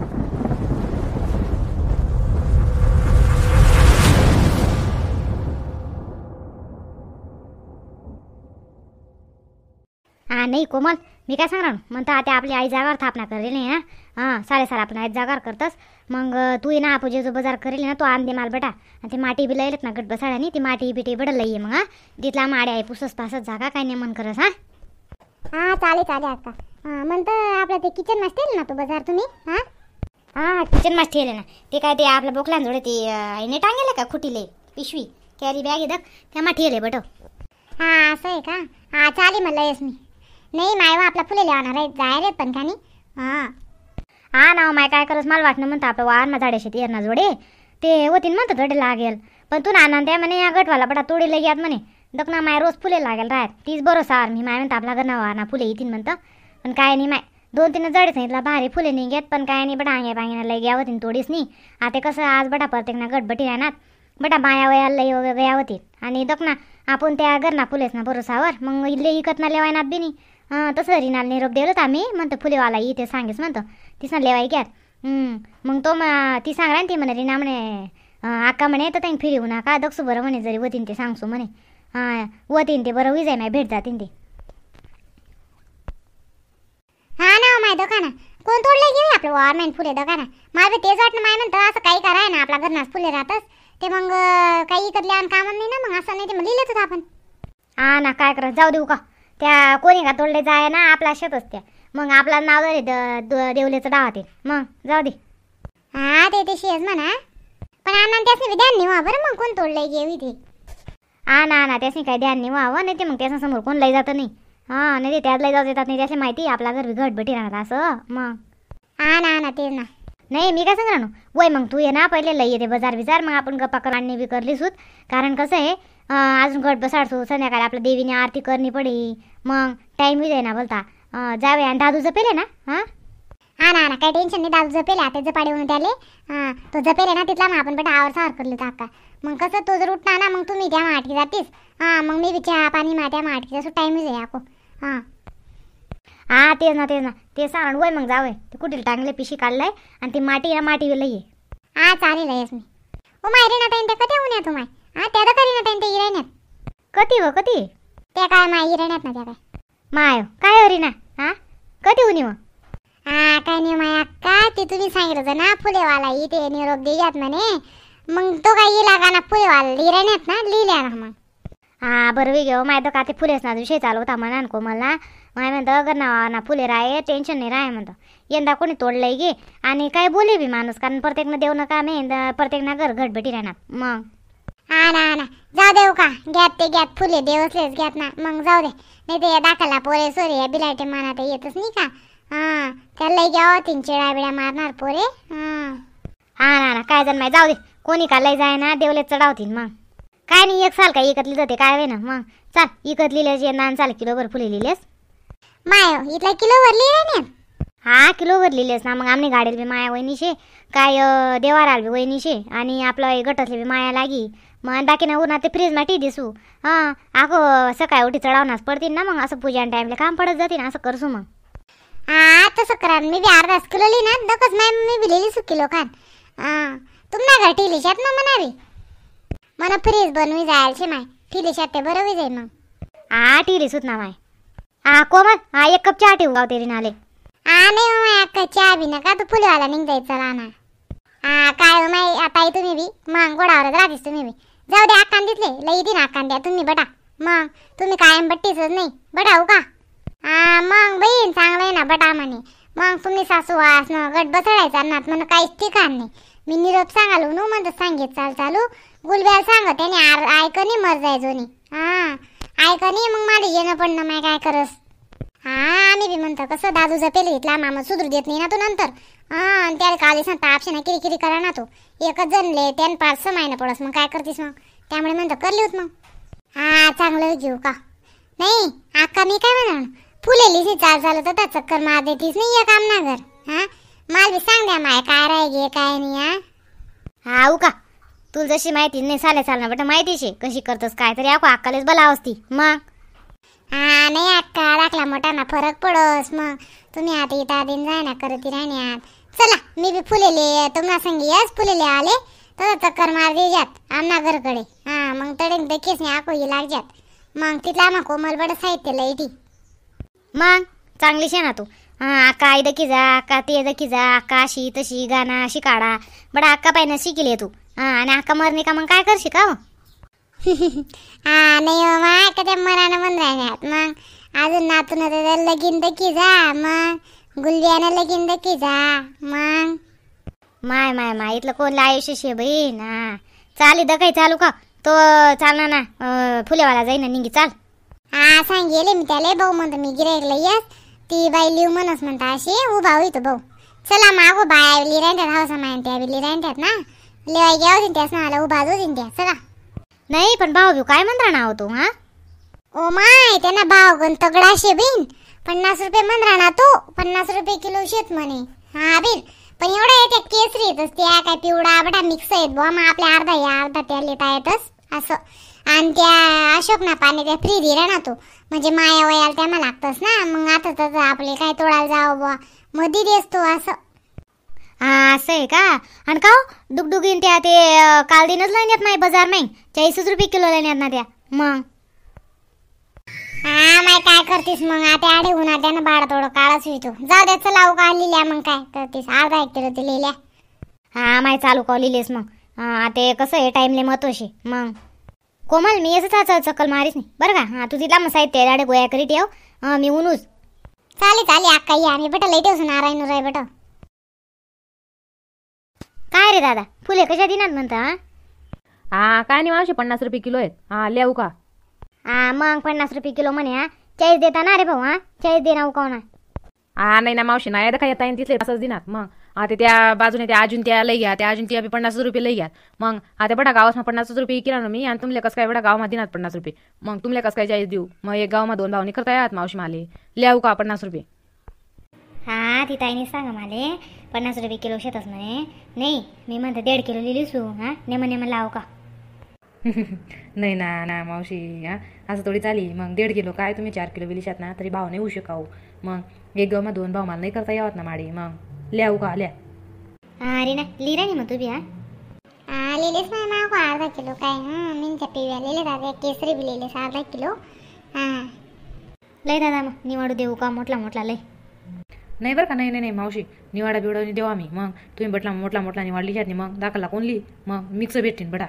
हा नाही कोमल मी काय सांगणार म्हणता आता आपली आई जागावर थापना करेल नाही ना हां साडेसार आपण आई जागावर करतस मग तू ये ना आपण जो बाजार करेल ना तो आण माल बेटा आणि ते माटी बी लयलेत ना गट बसाड्याने ती माटी बिटी बडल लई मग हा तिथला माडे आहे पुसस पासत जागा काय नाही मन करस हा हां चालेल चालेल आता म्हणतं आपलं ते किचन नसतील ना तो बाजार तुम्ही हां हा किचन मास ठेवले ना ते काय ते आपल्या जोडे ते आईने टांगेलं का खुटीले पिशवी कॅरी बॅग त्या त्यामा ठेवले बट हा असं आहे का हा चालेल मला येस मी नाही मायवा आपला फुले लावणार आहे जाय रे पण कानी हां हां ना हो, माय काय करस मला वाटणं म्हणतं आपलं वाहन झाडे शेती यांना जोडे ते होतीन म्हणतं थोडे लागेल पण तू नाना त्या म्हणे या गटवाला बटा तोडी घ्यात म्हणे दक ना माय रोज फुले लागेल राहत तीच सार मी माय म्हणता आपला घर ना वाहना फुले येतील म्हणतं पण काय नाही माय दोन तीन जडे सांगितला भारी फुले निघेत पण काय नाही बटा आंग्या बांग्याना लय घ्यावतीन थोडीच नाही आता कसं आज बडा परतेक ना गटबटी राहणार बटा बाया वयाला लई वगैरे आणि दक ना आपण त्या घरना फुलेस ना भरोसावर मग इले इकत ना लेवायनात बी नाही तसं रिनाल निरोप देलोत आम्ही म्हणतो फुलेवाला इथे सांगेस म्हणतो ना लेवाय घ्यात मग तो मग ती ना ती म्हणे रिना म्हणे आका म्हणे तर त्यांनी फिरवू नका दक्षू बरं म्हणे जरी वतीन ते सांगसू म्हणे हां वतीन ते बरं विजय नाही भेट जातीन ते माय दुकान कोण तोडले की आपलं वॉरमॅन फुले दुकान मला तेच वाटणं माय म्हणतं असं काही कराय ना आपला घरनाच फुले राहतच ते मग काही इकडले आणि काम नाही ना मग असं नाही ते मग लिहिलंच आपण हा ना काय करत जाऊ देऊ का त्या कोणी का तोडले जाय ना आपला शेतच त्या मग आपला नाव जरी देवलेचं डावा ते मग जाऊ दे हा ते ते शेज म्हणा पण आणा त्यासनी ध्यान नाही व्हा बरं मग कोण तोडलंय घेऊ ते ना ना त्यासनी काही ध्यान नाही व्हावं नाही ते मग समोर कोण लई जातं नाही हां नाही त्यात लय जाऊ देतात नाही असे माहिती आपला घर बिघट भेटी राहणार असं मग हा ना ना तेच ना नाही मी काय सांग वय मग तू ये ना पहिले लई येते बाजार बिजार मग आपण गप्पा करणे बी करली सूत कारण कसं आहे अजून घट बसाडसू संध्याकाळी आपल्या देवीने आरती करणी पडी मग टाईम बी ना बोलता जावे आणि दादू जपेले ना हां हा ना ना काही टेन्शन नाही दादू जपेले आता जपाडे म्हणून त्याले हां तो जपेले ना तिथला मग आपण पण आवर सार करले काका मग कसं तो जर उठणार ना मग तुम्ही त्या माटकी जातीस हां मग मी बी चहा पाणी माट्या माटकीचा टाईम आहे आको हां हां तेच ना तेच ना ते सांग वय मग जावय ते कुठील टांगले पिशी काढलाय आणि ती माटी या माटीला ये हां चालेल आहेस मी ओ माय रे ना त्यांच्या ते कधी होऊन येतो माय हां त्या तर करी ना ताईन ते इराण्यात कधी व कधी त्या काय माय इराण्यात ना त्या काय माय काय हो ना हां कधी होऊन येऊ हा काय नाही माया काय ते तुम्ही सांगितलं ना फुलेवाला इथे निरोप देत म्हणे मग तो काय येला का ना फुलेवाला हिरण्यात ना लिहिल्या ना मग हा बरं घेऊ माय तर का ते फुलेच ना विषय चालू होता म्हणा को मला माय म्हणतं अगर ना ना फुले राय टेन्शन नाही राय म्हणतो यंदा कोणी तोडलंय गे आणि काय बोले बी माणूस कारण प्रत्येकनं देऊ नका मे ना घर घटभटी राहणार मग हा ना ना जाऊ देऊ का घ्यात ते घ्यात फुले देवसलेच घ्यात ना मग जाऊ दे नाही ते या दाखला पोरे सोरे या बिलाटे ते येतच नाही का हां त्याला घ्या तीन चिळा बिळ्या मारणार पोरे हां हा ना ना काय जण माय जाऊ दे कोणी का लय जाय ना देवले चढावतील मग काय नाही एक साल काय इकत जाते काय वे ना मग चाल इकत लिहिल्यास ये ना चाल किलोभर फुले लिहिलेस माय इथला किलोभर लिहिले हा भर लिहिलेस ना मग आम्ही गाडीला बी माया वहिनीशे काय देवाराल बी वहिनीशे आणि आपलं गटसले बी माया लागी मग बाकी ना उन्हा ते फ्रीज टी दिसू हां आखो सकाळी उठी चढावणास पडतील ना मग असं पूजा टाईमला काम पडत जाते ना असं करसू मग हा तसं करा मी बी अर्धाच किलो लिहिणार दकच नाही मी बी लिहिली सु किलो खान तुम्हाला घरटी लिहिशात ना मला फ्रीज बनवी जायल छे माय ठिली शाते बरोबर जाय मग आ ठिली सुतना ना माय आ कोमन आ एक कप चहा ठेवू गाव तेरी नाले आ नाही हो माय अक्का चहा बी नका तू फुलवाला निघ जायचा ना आ काय हो माय आता तुम्ही बी मग गोडावरच राहतेस तुम्ही बी जाऊ दे आकान दिसले लई दिन आकान द्या तुम्ही बटा मग तुम्ही कायम बट्टीसच नाही बटाऊ का आ मग बहीण चांगलं ना बटा म्हणे मग तुम्ही सासू वास न गट बसडायचा ना म्हणून काहीच ठिकाण नाही मी निरोप सांगालो नू म्हणत सांगेत चाल चालू गुलब्याला सांग त्याने ऐक मर जाय जोनी हा ऐक मग माझी येणं ना माय काय करस हा आम्ही बी म्हणतो कसं दादू जपेल घेतला मामा सुधरू देत नाही ना तो नंतर हा त्याला काळी सांगता आपशी ना किरी करा ना तू एकच जणले त्यान पाच समायना पडस मग काय करतीस मग त्यामुळे म्हणतो करली होत मग हा चांगलं घेऊ का नाही आका मी काय म्हणा फुलेलीच नाही चाल चालत होता चक्कर मार देतीस नाही या काम ना घर हा माल बी सांग द्या माय काय राय घे काय नाही हा हाऊ का तू जशी माहिती नाही साले चाल बट माहितीशी कशी करतोस काय तरी आखो अक्कालेच बला असती मग हा नाही अक्का दाखला मोठा ना फरक पडस मग तुम्ही आता इथं दिन जायना करती राहण्यात चला मी बी फुलेले तुम्हाला संगी याच फुलेले आले तर चक्कर मार दे जात घरकडे हा मग तडे देखीस नाही आखो ही लागजात मग तिथला आम्हा कोमल बड साहित्य लईटी मग चांगली शे ना तू हां अक्का आई दखी जा अक्का ते दखी जा अक्का अशी तशी गाणा अशी काढा बडा अक्का पाहिजे शिकले तू हा आणि आका मरणी का मग काय करशी का हो हा नाही बाबा हो, का त्या मनानं पण राहिल्यात मग अजून नातून लगीन तर की जा मग गुलबियानं लगीन तर जा मग माय माय माय इथलं कोण आयुष्य शे बहीण ना चाली चालू का तो चालना ना फुलेवाला जाईन ना निघी चाल हा सांगेले मी त्याला भाऊ म्हणतो मी गिरायकला येस ती बाई लिव म्हणस म्हणता अशी उभा होई भाऊ चला मागो बाय आवली राहतात हौसा माहिती आवली राहतात ना लेवाय त्यास ना आला उभा दिन त्यास ना नाही पण भाऊ भी काय म्हणता हो तू हा ओ माय तेना भाव गन तगडा बिन 50 रुपये मन ना तू 50 रुपये किलो शेत म्हणे हा बिन पण एवढा येते केसरी तस त्या काय पिवडा आबडा मिक्स आहेत बुवा मग आपले अर्धा या अर्धा त्या लेता येतस असं आणि त्या अशोक ना पाणी त्या फ्री दिरा ना तू म्हणजे माया वयाला त्या लागतस ना मग आता तर आपले काय तोडायला जावं बुवा मधी देस तू असं असं आहे का आणि का दुगडुगीन त्या ते कालदिनच लाईन येत नाही बाजार नाही चाळीसच रुपये किलो लाईन येत ना त्या मग हा माय काय करतेस मग आता आडे होऊन आता ना बाळ थोडं काळा सुचतो जाऊ द्याच लावू का लिहिल्या मग काय करतेस अर्धा एक किलो ते लिहिल्या हा माय चालू का लिहिलेस मग आता कसं आहे टाईमले महत्वशी मग कोमल मी असं चाचा चक्कल मारीस नाही बरं का हां तू तिला मग साहित्य दाडे गोया करी ठेव हो. मी उनूच चालेल चालेल अक्का या मी बेटा लई नारायण राय बेटा काय रे दादा फुले कशा दिनात म्हणता हा काय नाही मावशी पन्नास रुपये किलो आहेत हा लेऊ का हा मग पन्नास रुपये किलो म्हणे हा चाळीस देता ना रे भाऊ हा चाळीस दे ना हा नाही ना मावशी नाही का येता येईन तिथले असंच दिनात मग आता त्या बाजूने त्या अजून त्या लई घ्या त्या अजून त्या पन्नास रुपये लई घ्या मग आता बडा गावात पन्नास रुपये ना मी आणि तुमले कस काय बडा गावामध्ये दिनात पन्नास रुपये मग तुमले कस काय चाळीस देऊ मग एक गावमा दोन भावनी करता यात मावशी माले लिहू का पन्नास रुपये हां ती ताईने सांगा मला पन्नास रुपये किलो शेतच म्हणे नाही मी म्हणते दीड किलो लिहिलीसू हां नेम नेम लाव का नाही ना ना मावशी हां असं थोडी चाली मग दीड किलो काय तुम्ही चार किलो विलीशात ना तरी भाव नाही होऊ शकाऊ मग एक गाव मग दोन भाव मला नाही करता यावत ना माडी मग ल्याव का ले अरे ना लिहिला नाही मग तुम्ही हां लिहिलेच नाही का अर्धा किलो काय हां मी पिव्या लिहिले दादा केसरी बी लिहिले अर्धा किलो हां लय दादा मग निवडू देऊ का मोठला मोठला लय नाही बरं का नाही नाही नाही मावशी निवाडा बिवडावणी देवा मी मग तुम्ही बटला मोठला मोठला निवाडली घ्या मग दाखला कोण कोणली मग मिक्स भेटतील बटा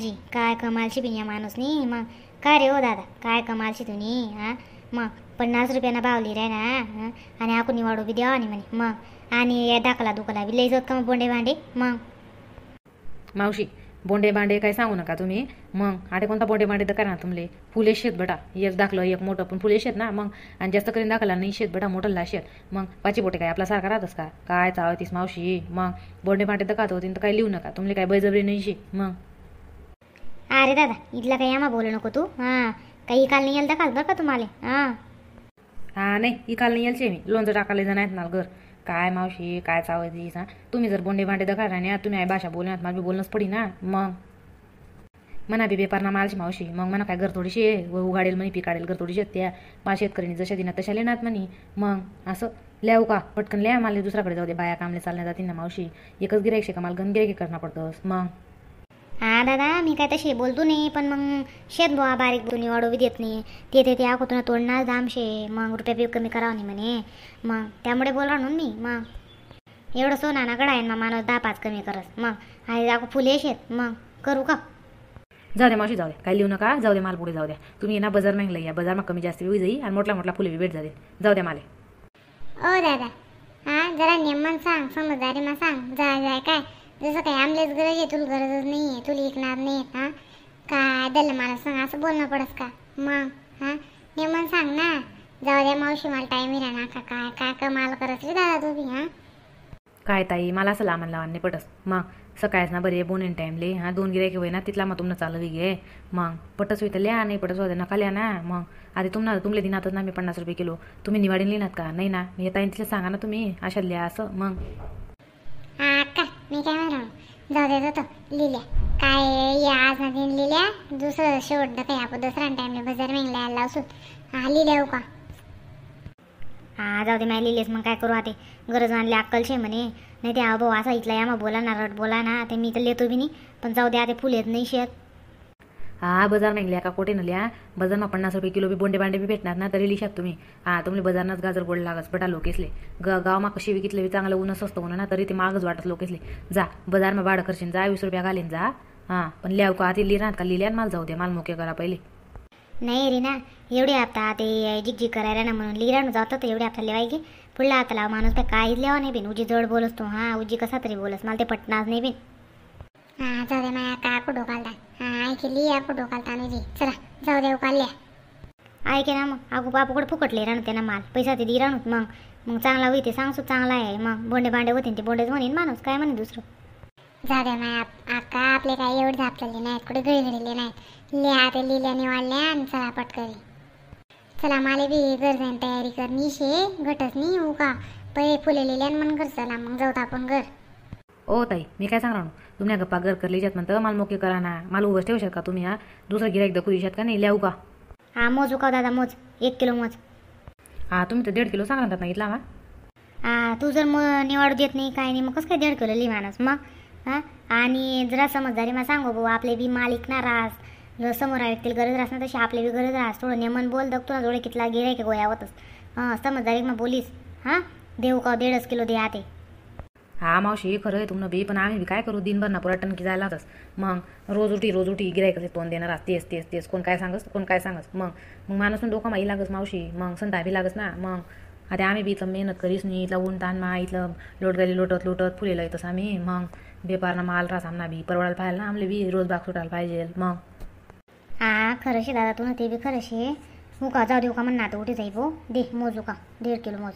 जी काय कमालशी पिन या माणूसनी मग काय रे हो दादा काय कमालशी तुम्ही हां मग पन्नास रुपयानं बावली रे ना आणि आपण निवाडू बी देवा नाही म्हणे मग आणि या दाखला दुखला बी लई का मग बोंडे भांडे मग मावशी बोंडे बांडे काय सांगू नका तुम्ही मग आठे कोणता बोंडे बांडे तर करा ना तुमले फुले शेत बटा एक दाखलं एक मोठं पण फुले शेत ना मग आणि जास्त करून दाखला नाही शेत बटा मोठं शेत मग पाची बोटे काय आपला सारखा राहतस का काय चावतीस मावशी मग बोंडे बांडे तर का होती तर काही लिहू नका तुमले काय बैजबरी नाही शे मग अरे दादा इथला काही आम्हा बोलू नको तू हा काही काल नाही यायला दाखाल बघा का तुम्हाला हा हां नाही इकाल नाही यायचे मी लोणचं टाकायला जाणार ना घर काय मावशी काय चावायचं तुम्ही जर बोंडे भांडे दखा ना तुम्ही आई भाषा बोलण्यात माझी बोलणंच पडी ना मग म्हणा बी बेपार ना मावशी मग म्हणा काय घर थोडीशी व उघाडेल म्हणे पिकाडेल घर थोडीशी त्या मा शेतकऱ्यांनी जशा दिना तशा लेणार म्हणे मग असं ल्याऊ का पटकन लिहा मला दुसऱ्याकडे जाऊ दे बाया कामले चालण्या जातील ना मावशी एकच गिरायक का मला गण गिरायकी करणं पडतोस मग हा दादा मी काय तशी बोलतो नाही पण मग शेत बुवा बारीक दोन्ही ऑडो देत नाही ते ते त्या कुठून तोडणार दामशे मग रुपया बी कमी करावं नाही म्हणे मग त्यामुळे बोल राहून मी मग एवढं सोना कडा आहे मग माणूस दहा पाच कमी करस मग आणि दाखव फुले शेत मग करू का जाऊ दे मावशी जाऊ दे काही लिहू नका जाऊ दे माल पुढे जाऊ द्या तुम्ही ना बाजार नाही या बाजार मग कमी जास्त वेळ जाईल आणि मोठला मोठला फुले भेट जाते जाऊ द्या माले ओ दादा हा जरा नेमन सांग समजदारी मग सांग जा जाय काय जसं काही आमलेच गरज आहे तुला गरजच नाही आहे तुला ऐकणार नाही आहेत हां काय दल मला सांग असं बोलणं पडस का मग हां नेमन सांग ना जाऊ द्या मावशी मला टाईम येणार ना का काय काय कमाल करत रे दादा तुम्ही हां काय ताई मला असं लामान लावा नाही पटस मग सकाळच ना बरे बोन टाईमले हां दोन गिरायक होई ना तिथला मग तुमना चालू घे मग पटस होईत लिहा नाही पटस होते नका लिहा ना मग आधी तुम्हाला तुमले दिनातच ना मी पन्नास रुपये किलो तुम्ही निवाडीन लिहिनात का नाही ना मी येता तिला सांगा ना तुम्ही अशा लिहा असं मग मी काय म्हणा जाऊ देत होतो लिहिल्या काय या आज नवीन लिहिल्या दुसरं शेवट काय आपण दुसऱ्या टाइमने बजार मेंगला यायला असू हा लिहिल्या का हा जाऊ दे मॅ लिहिलेस मग काय करू आता गरज आणली अक्कल शे म्हणे नाही ते भाऊ असा इथला यामा बोला ना रट बोला ना ते मी तर लिहितो बी नाही पण जाऊ दे आता फुल येत नाही शेत हा बजार लिया का लिहा बजार बजारमा पन्नास रुपये किलो बी बोंडे बांडे बी भेटणार ना तरी लिशात तुम्ही हा तुम्ही बजारनाच गाजर गोड लागस बटा लोकेसले ग गावमा कशी विकितले बी चांगलं ऊन स्वस्त होणं ना तरी ते मागच वाटत लोकेसले जा बजारमा बाड करशील जा वीस रुपया घालीन जा हा पण लिहाव का आधी लिहिणार का लिहिल्यान माल जाऊ दे माल मोके करा पहिले नाही रे ना एवढे आता ते जिगजिग करायला ना म्हणून जातो जातात एवढी आता लिवाय की पुढला आता लाव माणूस काय काहीच लिहा नाही बिन उजी जड बोलस तू हा उजी कसा तरी बोलस मला ते पटणार नाही बिन हा जाऊ दे माया काकू डोकाला हा केली या डोकाल तानुजी चला जाऊ देऊ काढल्या ऐके ना मग अगो बापूकडे फुकटले राहून त्यांना माल पैसा ते दि राहणूत मग मग चांगला होईल ते सांगसू चांगला आहे मग बोंडे बांडे होते ते बोंडेच म्हणेन माणूस काय म्हणे दुसरं जा द्या माय आका आपले काय एवढे झापलेले नाहीत कुठे घरी घडलेले नाही लिहा ते लिहिल्याने वाढल्या आणि चला पटकरी चला माले बी आहे तयारी करणी शे घटच नाही हो का पै फुलेलेल्या मन घर चला मग जाऊत आपण घर ओ ताई मी काय सांगणार तुम्ही गप्पा गर कर जात म्हणतं माल मोके करा ना माल उभं ठेवू शकता तुम्ही हा दुसरं गिराईक दखू देशात का नाही लिहू का हा मोज उका दादा मोज एक किलो मोज हा तुम्ही तर दीड किलो सांगा ना इथला हा हा तू जर मग निवाडू देत नाही काय नाही मग कसं काय दीड किलो लिही माणूस मग हा आणि जरा समजदारी मग सांगू बाबा आपले बी मालिक ना राहस समोर ऐकतील गरज राहस ना तशी आपले बी गरज राहस थोडं नेमन बोल दगतो ना थोडं कितला गिरायक होतच हां समजदारी मग बोलीस हां देऊ का दीडच किलो दे आते हा मावशी खरं आहे तुम्हाला बी पण आम्ही काय करू दिनभर ना पर्यटन की जायला होतास मग रोज उठी रोज उठी गिरायक असे तोंड देणार तेच तेच तेच कोण काय सांगस कोण काय सांगस मग मग माणूसून डोका माई लागस मावशी मग संता बी लागस ना मग आता आम्ही बी इथं मेहनत करीस नाही इथला ऊन ताण मा इथलं लोट गेले लोटत लोटत फुलेलं येतस आम्ही मग बेपारना माल रास आमना बी परवडायला पाहिजे ना आमले बी रोज बाग सुटायला पाहिजे मग हा खरंशी दादा तू ते बी खरंशी हो का जाऊ देऊ का म्हणणार आता उठे जाईबो दे मोजू का दीड किलो मोज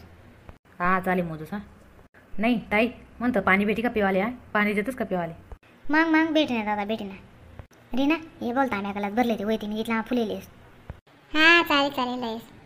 हा चालेल मोजूस हा नाही ताई म्हणतं पाणी भेटी का पिवाले आहे पाणी देतच का पिवाले मग मग भेटे ना दादा भेटे ना रीना हे बोलता आम्ही अकालात भरले ते वैती मी तिथला फुलेलीस हां चालेल चालेल